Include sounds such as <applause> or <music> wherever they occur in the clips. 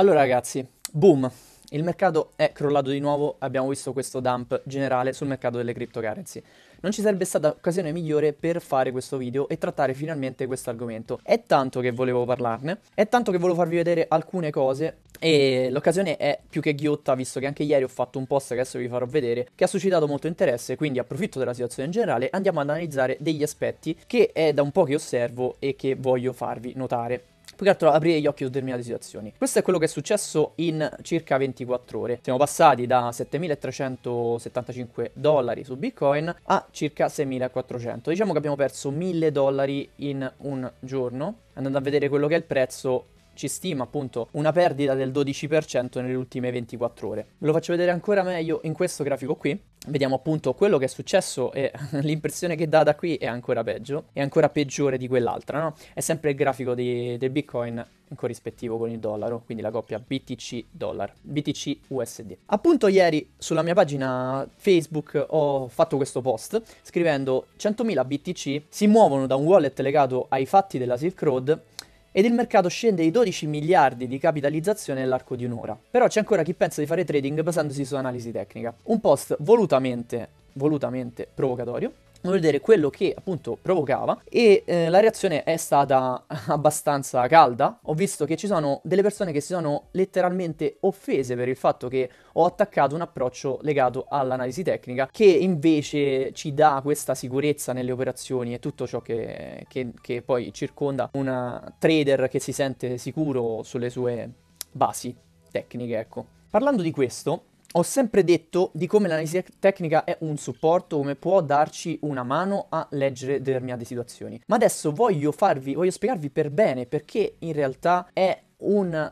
Allora ragazzi, boom, il mercato è crollato di nuovo, abbiamo visto questo dump generale sul mercato delle cryptocurrency. Non ci sarebbe stata occasione migliore per fare questo video e trattare finalmente questo argomento. È tanto che volevo parlarne, è tanto che volevo farvi vedere alcune cose e l'occasione è più che ghiotta visto che anche ieri ho fatto un post che adesso vi farò vedere che ha suscitato molto interesse, quindi approfitto della situazione in generale, andiamo ad analizzare degli aspetti che è da un po' che osservo e che voglio farvi notare più che altro aprire gli occhi su determinate situazioni. Questo è quello che è successo in circa 24 ore. Siamo passati da 7.375 dollari su Bitcoin a circa 6.400. Diciamo che abbiamo perso 1.000 dollari in un giorno. Andando a vedere quello che è il prezzo, ci stima appunto una perdita del 12% nelle ultime 24 ore. Ve lo faccio vedere ancora meglio in questo grafico qui vediamo appunto quello che è successo e <laughs> l'impressione che dà da qui è ancora peggio, è ancora peggiore di quell'altra, no? È sempre il grafico di, del Bitcoin in corrispettivo con il dollaro, quindi la coppia BTC dollar, BTC USD. Appunto ieri sulla mia pagina Facebook ho fatto questo post scrivendo 100.000 BTC si muovono da un wallet legato ai fatti della Silk Road ed il mercato scende ai 12 miliardi di capitalizzazione nell'arco di un'ora. Però c'è ancora chi pensa di fare trading basandosi su analisi tecnica. Un post volutamente volutamente provocatorio, vedere quello che appunto provocava e eh, la reazione è stata <laughs> abbastanza calda. Ho visto che ci sono delle persone che si sono letteralmente offese per il fatto che ho attaccato un approccio legato all'analisi tecnica che invece ci dà questa sicurezza nelle operazioni e tutto ciò che, che, che poi circonda un trader che si sente sicuro sulle sue basi tecniche, ecco. Parlando di questo, ho sempre detto di come l'analisi tecnica è un supporto, come può darci una mano a leggere determinate situazioni. Ma adesso voglio farvi, voglio spiegarvi per bene perché in realtà è un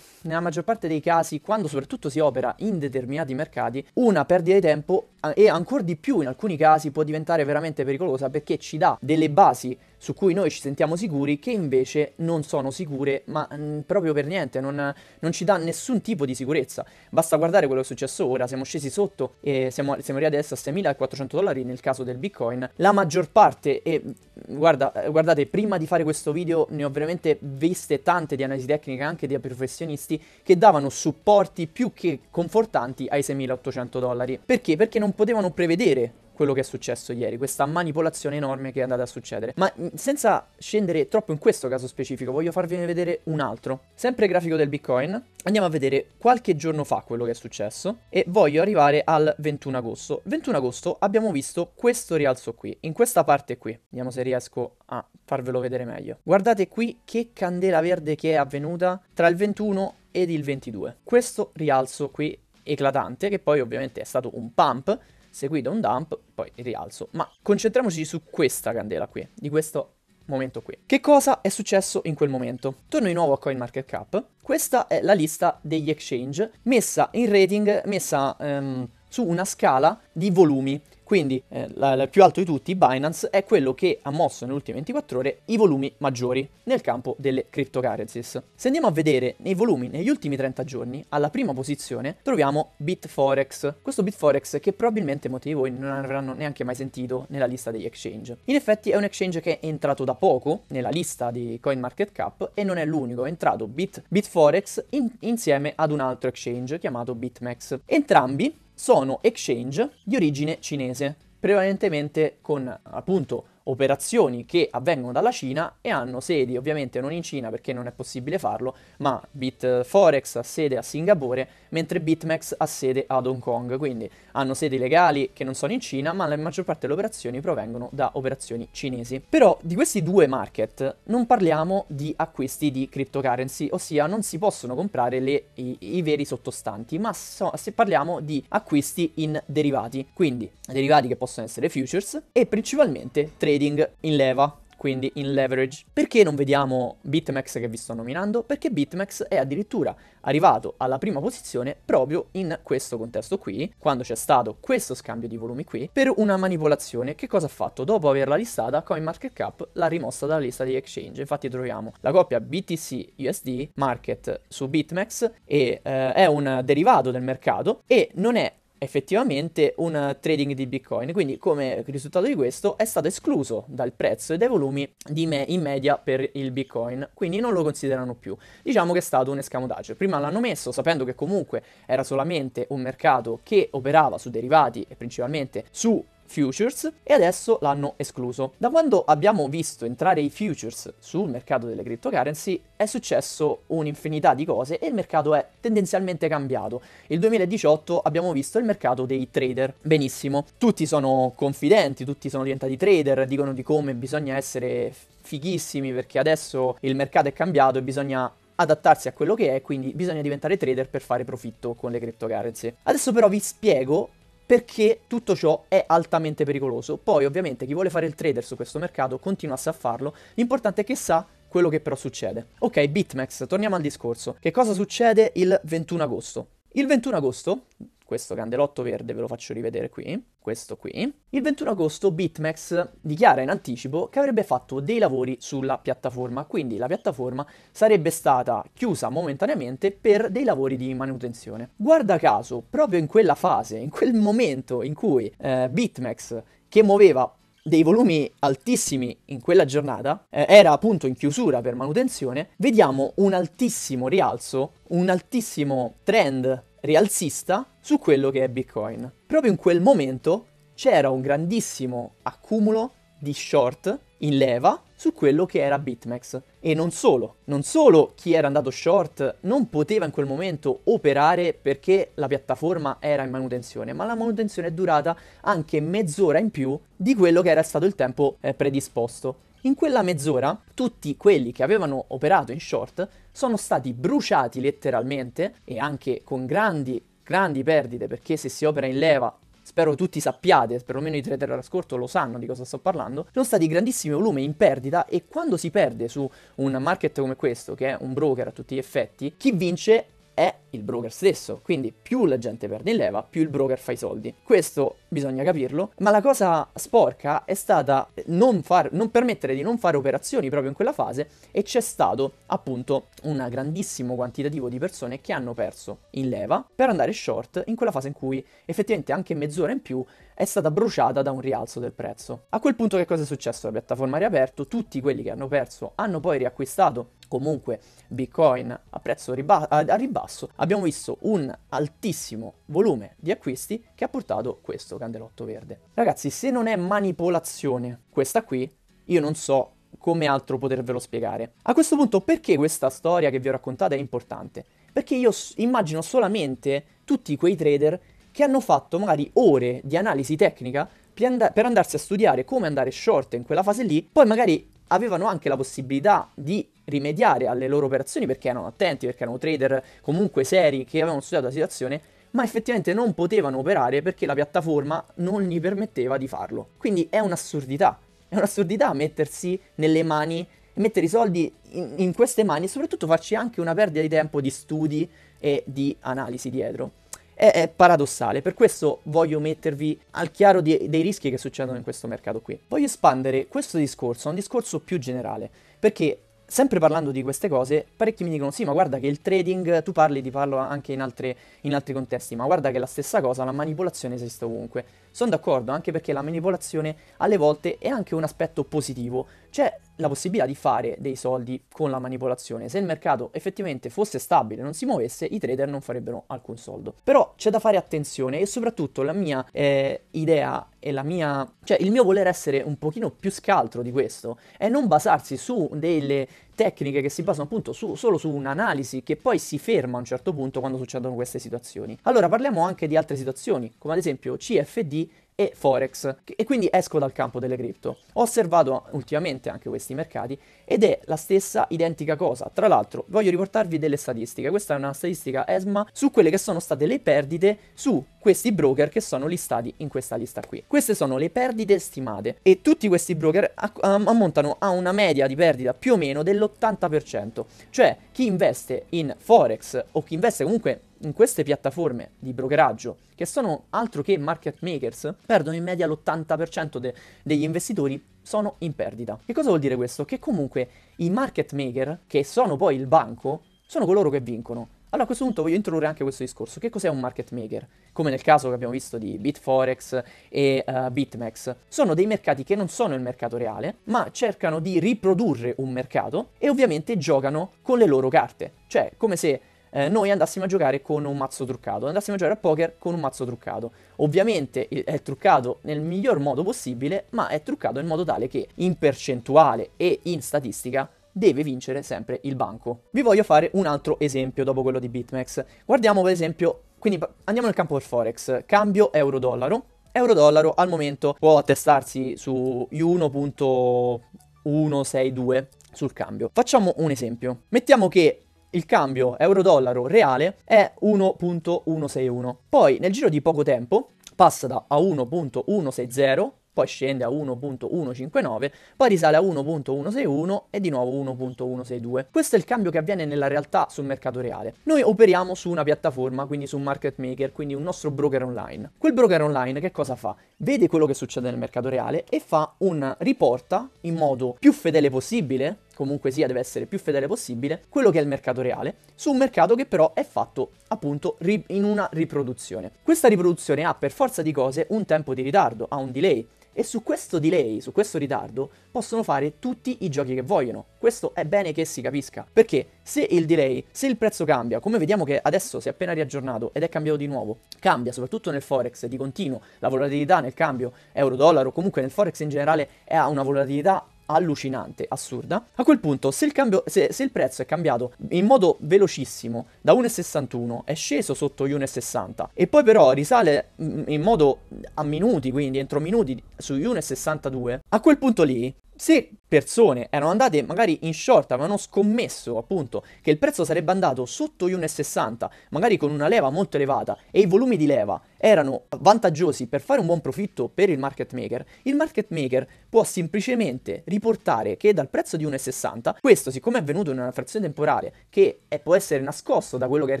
nella maggior parte dei casi, quando soprattutto si opera in determinati mercati, una perdita di tempo e ancora di più in alcuni casi può diventare veramente pericolosa perché ci dà delle basi su cui noi ci sentiamo sicuri che invece non sono sicure, ma mh, mm, proprio per niente, non, non, ci dà nessun tipo di sicurezza. Basta guardare quello che è successo ora, siamo scesi sotto e siamo, siamo arrivati adesso a 6.400 dollari nel caso del Bitcoin. La maggior parte, e mm, guarda, eh, guardate, prima di fare questo video ne ho veramente viste tante di analisi tecnica anche da professionisti, clienti che davano supporti più che confortanti ai 6.800 dollari. Perché? Perché non potevano prevedere quello che è successo ieri, questa manipolazione enorme che è andata a succedere. Ma senza scendere troppo in questo caso specifico, voglio farvi vedere un altro. Sempre grafico del Bitcoin, andiamo a vedere qualche giorno fa quello che è successo e voglio arrivare al 21 agosto. 21 agosto abbiamo visto questo rialzo qui, in questa parte qui. Vediamo se riesco a farvelo vedere meglio. Guardate qui che candela verde che è avvenuta tra il 21 e ed il 22. Questo rialzo qui eclatante, che poi ovviamente è stato un pump, seguito un dump, poi il rialzo. Ma concentriamoci su questa candela qui, di questo momento qui. Che cosa è successo in quel momento? Torno di nuovo a CoinMarketCap. Questa è la lista degli exchange messa in rating, messa ehm, su una scala di volumi. Quindi eh, la, la più alto di tutti, Binance, è quello che ha mosso nelle ultime 24 ore i volumi maggiori nel campo delle cryptocurrencies. Se andiamo a vedere nei volumi negli ultimi 30 giorni, alla prima posizione troviamo Bitforex. Questo Bitforex che probabilmente molti di voi non avranno neanche mai sentito nella lista degli exchange. In effetti è un exchange che è entrato da poco nella lista di CoinMarketCap e non è l'unico, è entrato Bit, Bitforex in, insieme ad un altro exchange chiamato BitMEX. Entrambi sono exchange di origine cinese, prevalentemente con appunto operazioni che avvengono dalla Cina e hanno sedi ovviamente non in Cina perché non è possibile farlo, ma BitForex ha sede a Singapore, mentre BitMEX ha sede ad Hong Kong, quindi hanno sedi legali che non sono in Cina, ma la maggior parte delle operazioni provengono da operazioni cinesi. Però di questi due market non parliamo di acquisti di cryptocurrency, ossia non si possono comprare le, i, i, veri sottostanti, ma so, se parliamo di acquisti in derivati, quindi derivati che possono essere futures e principalmente trading trading in leva, quindi in leverage. Perché non vediamo BitMEX che vi sto nominando? Perché BitMEX è addirittura arrivato alla prima posizione proprio in questo contesto qui, quando c'è stato questo scambio di volumi qui, per una manipolazione che cosa ha fatto? Dopo averla listata, CoinMarketCap l'ha rimossa dalla lista degli exchange, infatti troviamo la coppia BTC-USD market su BitMEX e eh, è un derivato del mercato e non è effettivamente un trading di Bitcoin. Quindi, come risultato di questo, è stato escluso dal prezzo e dai volumi di me- in media per il Bitcoin. Quindi non lo considerano più. Diciamo che è stato un escamotage. Prima l'hanno messo sapendo che comunque era solamente un mercato che operava su derivati e principalmente su futures e adesso l'hanno escluso. Da quando abbiamo visto entrare i futures sul mercato delle cryptocurrency è successo un'infinità di cose e il mercato è tendenzialmente cambiato. Il 2018 abbiamo visto il mercato dei trader. Benissimo, tutti sono confidenti, tutti sono diventati trader, dicono di come bisogna essere fighissimi perché adesso il mercato è cambiato e bisogna adattarsi a quello che è, quindi bisogna diventare trader per fare profitto con le cryptocurrency. Adesso però vi spiego perché tutto ciò è altamente pericoloso. Poi ovviamente chi vuole fare il trader su questo mercato continuasse a farlo, l'importante è che sa quello che però succede. Ok, BitMEX, torniamo al discorso. Che cosa succede il 21 agosto? Il 21 agosto questo candelotto verde ve lo faccio rivedere qui, questo qui. Il 21 agosto BitMEX dichiara in anticipo che avrebbe fatto dei lavori sulla piattaforma, quindi la piattaforma sarebbe stata chiusa momentaneamente per dei lavori di manutenzione. Guarda caso, proprio in quella fase, in quel momento in cui eh, BitMEX, che muoveva dei volumi altissimi in quella giornata, eh, era appunto in chiusura per manutenzione, vediamo un altissimo rialzo, un altissimo trend rialzista su quello che è Bitcoin. Proprio in quel momento c'era un grandissimo accumulo di short in leva su quello che era BitMEX. E non solo, non solo chi era andato short non poteva in quel momento operare perché la piattaforma era in manutenzione, ma la manutenzione è durata anche mezz'ora in più di quello che era stato il tempo eh, predisposto. In quella mezz'ora tutti quelli che avevano operato in short sono stati bruciati letteralmente e anche con grandi, grandi perdite perché se si opera in leva spero tutti sappiate, perlomeno i trader all'ascolto lo sanno di cosa sto parlando, sono stati grandissimi volumi in perdita e quando si perde su un market come questo, che è un broker a tutti gli effetti, chi vince è il broker stesso. Quindi più la gente perde in leva, più il broker fa i soldi. Questo bisogna capirlo, ma la cosa sporca è stata non, far, non permettere di non fare operazioni proprio in quella fase e c'è stato appunto un grandissimo quantitativo di persone che hanno perso in leva per andare short in quella fase in cui effettivamente anche mezz'ora in più è stata bruciata da un rialzo del prezzo. A quel punto che cosa è successo? La piattaforma ha riaperto, tutti quelli che hanno perso hanno poi riacquistato comunque Bitcoin a, prezzo riba- a ribasso, abbiamo visto un altissimo volume di acquisti che ha portato questo candelotto verde. Ragazzi, se non è manipolazione questa qui, io non so come altro potervelo spiegare. A questo punto, perché questa storia che vi ho raccontato è importante? Perché io immagino solamente tutti quei trader che hanno fatto magari ore di analisi tecnica per andarsi a studiare come andare short in quella fase lì, poi magari avevano anche la possibilità di rimediare alle loro operazioni perché erano attenti, perché erano trader comunque seri che avevano studiato la situazione, ma effettivamente non potevano operare perché la piattaforma non gli permetteva di farlo. Quindi è un'assurdità, è un'assurdità mettersi nelle mani mettere i soldi in, in, queste mani e soprattutto farci anche una perdita di tempo di studi e di analisi dietro. È, è paradossale, per questo voglio mettervi al chiaro di, dei rischi che succedono in questo mercato qui. Voglio espandere questo discorso a un discorso più generale, perché sempre parlando di queste cose, parecchi mi dicono: Sì, ma guarda che il trading, tu parli di farlo anche in, altre, in, altri contesti, ma guarda che è la stessa cosa, la manipolazione esiste ovunque. Sono d'accordo, anche perché la manipolazione alle volte è anche un aspetto positivo, cioè la possibilità di fare dei soldi con la manipolazione. Se il mercato effettivamente fosse stabile, non si muovesse, i trader non farebbero alcun soldo. Però c'è da fare attenzione e soprattutto la mia eh, idea e la mia, cioè il mio voler essere un pochino più scaltro di questo è non basarsi su delle tecniche che si basano appunto su, solo su un'analisi che poi si ferma a un certo punto quando succedono queste situazioni. Allora parliamo anche di altre situazioni, come ad esempio CFD e Forex e quindi esco dal campo delle cripto. Ho osservato ultimamente anche questi mercati ed è la stessa identica cosa. Tra l'altro voglio riportarvi delle statistiche, questa è una statistica ESMA su quelle che sono state le perdite su questi broker che sono listati in questa lista qui. Queste sono le perdite stimate e tutti questi broker ammontano a una media di perdita più o meno dell'80%, cioè chi investe in Forex o chi investe comunque in queste piattaforme di brokeraggio, che sono altro che market makers, perdono in media l'80% de- degli investitori sono in perdita. Che cosa vuol dire questo? Che comunque i market maker, che sono poi il banco, sono coloro che vincono. Allora a questo punto voglio introdurre anche questo discorso. Che cos'è un market maker? Come nel caso che abbiamo visto di Bitforex e uh, eh, Bitmex. Sono dei mercati che non sono il mercato reale, ma cercano di riprodurre un mercato e ovviamente giocano con le loro carte. Cioè, come se eh, noi andassimo a giocare con un mazzo truccato, andassimo a giocare a poker con un mazzo truccato. Ovviamente è truccato nel miglior modo possibile, ma è truccato in modo tale che in percentuale e in statistica deve vincere sempre il banco. Vi voglio fare un altro esempio dopo quello di BitMEX. Guardiamo per esempio, quindi andiamo nel campo del Forex, cambio euro-dollaro. Euro-dollaro al momento può attestarsi su 1.162 sul cambio. Facciamo un esempio. Mettiamo che il cambio euro-dollaro reale è 1.161. Poi nel giro di poco tempo passa da a 1.160 poi scende a 1.159, poi risale a 1.161 e di nuovo 1.162. Questo è il cambio che avviene nella realtà sul mercato reale. Noi operiamo su una piattaforma, quindi su un market maker, quindi un nostro broker online. Quel broker online che cosa fa? Vede quello che succede nel mercato reale e fa un riporta in modo più fedele possibile comunque sia deve essere più fedele possibile, quello che è il mercato reale, su un mercato che però è fatto appunto in una riproduzione. Questa riproduzione ha per forza di cose un tempo di ritardo, ha un delay, e su questo delay, su questo ritardo, possono fare tutti i giochi che vogliono. Questo è bene che si capisca, perché se il delay, se il prezzo cambia, come vediamo che adesso si è appena riaggiornato ed è cambiato di nuovo, cambia soprattutto nel forex di continuo, la volatilità nel cambio euro-dollaro, comunque nel forex in generale ha una volatilità allucinante, assurda. A quel punto, se il, cambio, se, se il prezzo è cambiato in modo velocissimo da 1,61 è sceso sotto gli 1,60 e poi però risale mm, in modo a minuti, quindi entro minuti sugli 1,62, a quel punto lì se persone erano andate magari in short, avevano scommesso appunto che il prezzo sarebbe andato sotto gli 1,60, magari con una leva molto elevata e i volumi di leva erano vantaggiosi per fare un buon profitto per il market maker, il market maker può semplicemente riportare che dal prezzo di 1,60, questo siccome è avvenuto in una frazione temporale che è, può essere nascosto da quello che è il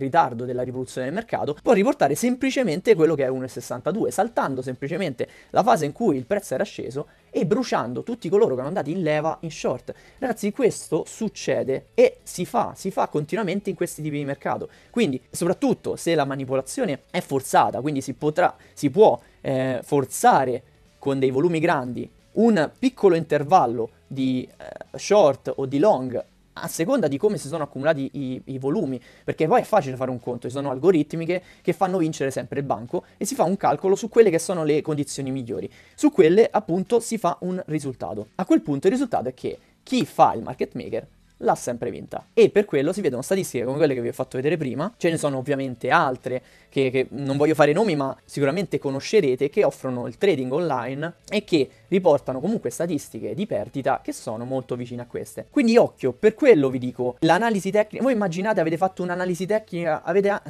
ritardo della rivoluzione del mercato, può riportare semplicemente quello che è 1,62, saltando semplicemente la fase in cui il prezzo era sceso e bruciando tutti coloro che erano andati in leva in short. Ragazzi, questo succede e si fa, si fa continuamente in questi tipi di mercato. Quindi, soprattutto se la manipolazione è forzata, quindi si, potrà, si può eh, forzare con dei volumi grandi un piccolo intervallo di eh, short o di long a seconda di come si sono accumulati i, i, volumi, perché poi è facile fare un conto, ci sono algoritmiche che fanno vincere sempre il banco e si fa un calcolo su quelle che sono le condizioni migliori. Su quelle appunto si fa un risultato. A quel punto il risultato è che chi fa il market maker l'ha sempre vinta. E per quello si vedono statistiche come quelle che vi ho fatto vedere prima, ce ne sono ovviamente altre che, che non voglio fare nomi ma sicuramente conoscerete che offrono il trading online e che riportano comunque statistiche di perdita che sono molto vicine a queste. Quindi occhio, per quello vi dico, l'analisi tecnica, voi immaginate avete fatto un'analisi tecnica, avete,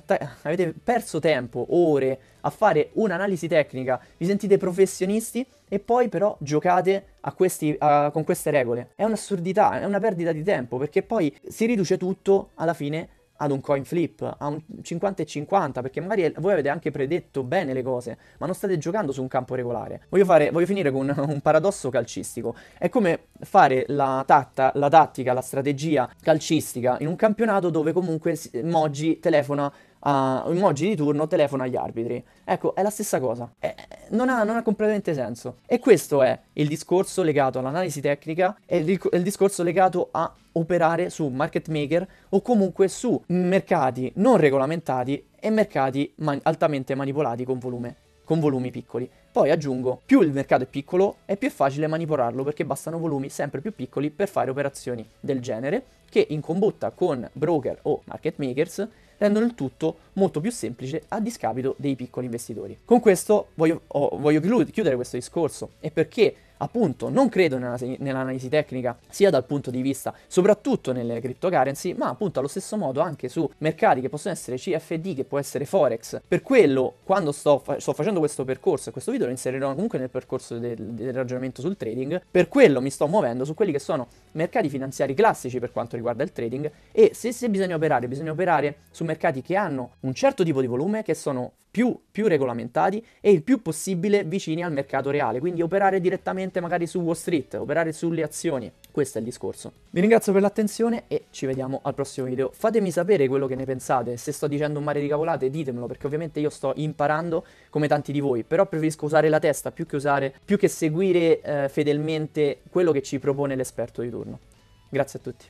avete perso tempo, ore, a fare un'analisi tecnica, vi sentite professionisti e poi però giocate questi, uh, con queste regole. È un'assurdità, è una perdita di tempo perché poi si riduce tutto alla fine ad un coin flip, a un 50 e 50, perché magari voi avete anche predetto bene le cose, ma non state giocando su un campo regolare. Voglio, fare, voglio finire con <laughs> un paradosso calcistico. È come fare la, tatta, la tattica, la strategia calcistica in un campionato dove comunque Moji telefona uh, Emoji di turno telefona agli arbitri. Ecco, è la stessa cosa. È, eh, non, ha, non, ha, completamente senso. E questo è il discorso legato all'analisi tecnica e il, il discorso legato a operare su market maker o comunque su mercati non regolamentati e mercati man- altamente manipolati con, volume, con volumi piccoli. Poi aggiungo, più il mercato è piccolo è più facile manipolarlo perché bastano volumi sempre più piccoli per fare operazioni del genere che in combutta con broker o market makers rendono il tutto molto più semplice a discapito dei piccoli investitori. Con questo voglio, oh, voglio chiudere questo discorso e perché appunto non credo nell'analisi tecnica sia dal punto di vista soprattutto nelle cryptocurrency ma appunto allo stesso modo anche su mercati che possono essere CFD che può essere Forex per quello quando sto, fa- sto facendo questo percorso e questo video lo inserirò comunque nel percorso del, del, ragionamento sul trading per quello mi sto muovendo su quelli che sono mercati finanziari classici per quanto riguarda il trading e se, se bisogna operare bisogna operare su mercati che hanno un certo tipo di volume, che sono più, più regolamentati e il più possibile vicini al mercato reale, quindi operare direttamente magari su Wall Street, operare sulle azioni. Questo è il discorso. Vi ringrazio per l'attenzione e ci vediamo al prossimo video. Fatemi sapere quello che ne pensate, se sto dicendo un mare di cavolate ditemelo perché ovviamente io sto imparando come tanti di voi, però preferisco usare la testa più che, usare, più che seguire eh, fedelmente quello che ci propone l'esperto di turno. Grazie a tutti.